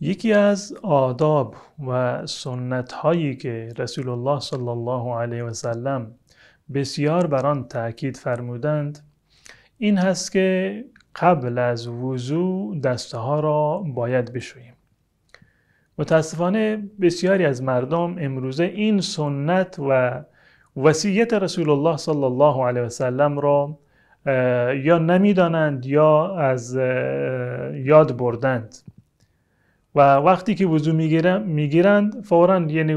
یکی از آداب و سنت هایی که رسول الله صلی الله علیه و سلم بسیار بر آن تاکید فرمودند این هست که قبل از وضوع دسته ها را باید بشوییم متاسفانه بسیاری از مردم امروزه این سنت و وصیت رسول الله صلی الله علیه و سلم را یا نمیدانند یا از یاد بردند و وقتی که وضو میگیرند فورا یعنی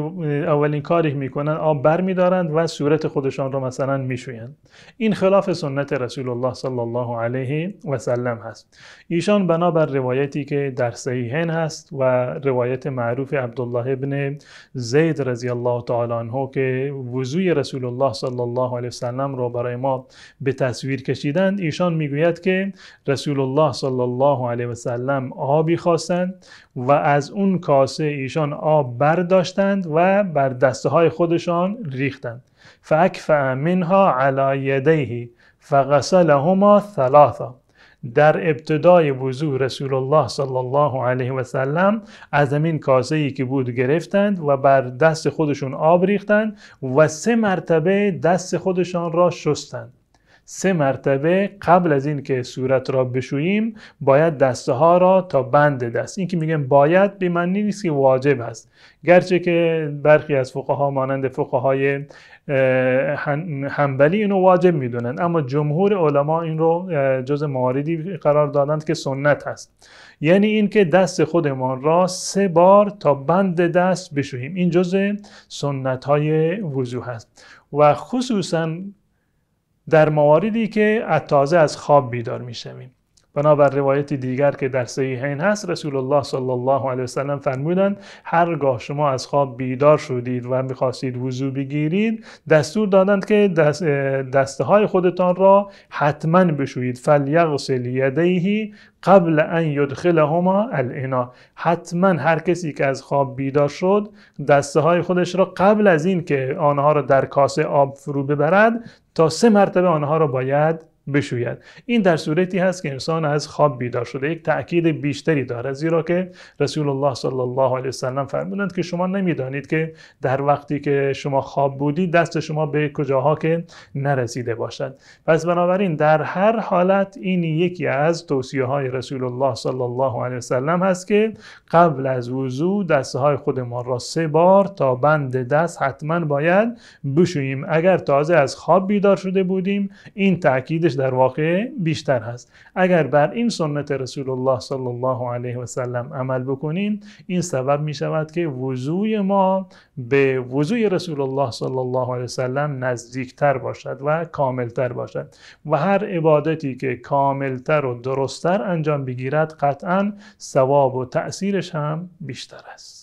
اولین کاری میکنن آب بر میدارند و صورت خودشان را مثلا میشویند این خلاف سنت رسول الله صلی الله علیه و سلم هست ایشان بنابر روایتی که در صحیحین هست و روایت معروف عبدالله ابن زید رضی الله تعالی عنه که وضوی رسول الله صلی الله علیه و سلم را برای ما به تصویر کشیدند ایشان میگوید که رسول الله صلی الله علیه و سلم آبی خواستند و و از اون کاسه ایشان آب برداشتند و بر دسته های خودشان ریختند فاکفع منها علی یدیه فغسلهما ثلاثا در ابتدای وضوع رسول الله صلی الله علیه و سلم از همین کاسه ای که بود گرفتند و بر دست خودشون آب ریختند و سه مرتبه دست خودشان را شستند سه مرتبه قبل از اینکه صورت را بشوییم باید دسته ها را تا بند دست این که میگن باید به معنی نیست که واجب هست گرچه که برخی از فقها مانند فقهای حنبلی اینو واجب میدونن اما جمهور علما این رو جز مواردی قرار دادند که سنت هست یعنی اینکه دست خودمان را سه بار تا بند دست بشوییم این جز سنت های وضو هست و خصوصا در مواردی که اتازه از خواب بیدار میشویم بنابر روایتی دیگر که در صحیحین هست رسول الله صلی الله علیه وسلم فرمودند هرگاه شما از خواب بیدار شدید و میخواستید وضو بگیرید دستور دادند که دست دسته های خودتان را حتما بشویید فلیغسل یدیه قبل ان یدخلهما الانا حتما هر کسی که از خواب بیدار شد دسته های خودش را قبل از اینکه آنها را در کاسه آب فرو ببرد تا سه مرتبه آنها را باید بشوید این در صورتی هست که انسان از خواب بیدار شده یک تاکید بیشتری دارد زیرا که رسول الله صلی الله علیه وسلم فرمودند که شما نمیدانید که در وقتی که شما خواب بودی دست شما به کجاها که نرسیده باشد پس بنابراین در هر حالت این یکی از توصیه های رسول الله صلی الله علیه وسلم هست که قبل از وضوع دستهای خودمان را سه بار تا بند دست حتما باید بشوییم اگر تازه از خواب بیدار شده بودیم این تاکید در واقع بیشتر هست اگر بر این سنت رسول الله صلی الله علیه و سلم عمل بکنین این سبب می شود که وضوع ما به وضوع رسول الله صلی الله علیه و سلم نزدیکتر باشد و کاملتر باشد و هر عبادتی که کاملتر و درستتر انجام بگیرد قطعا ثواب و تأثیرش هم بیشتر است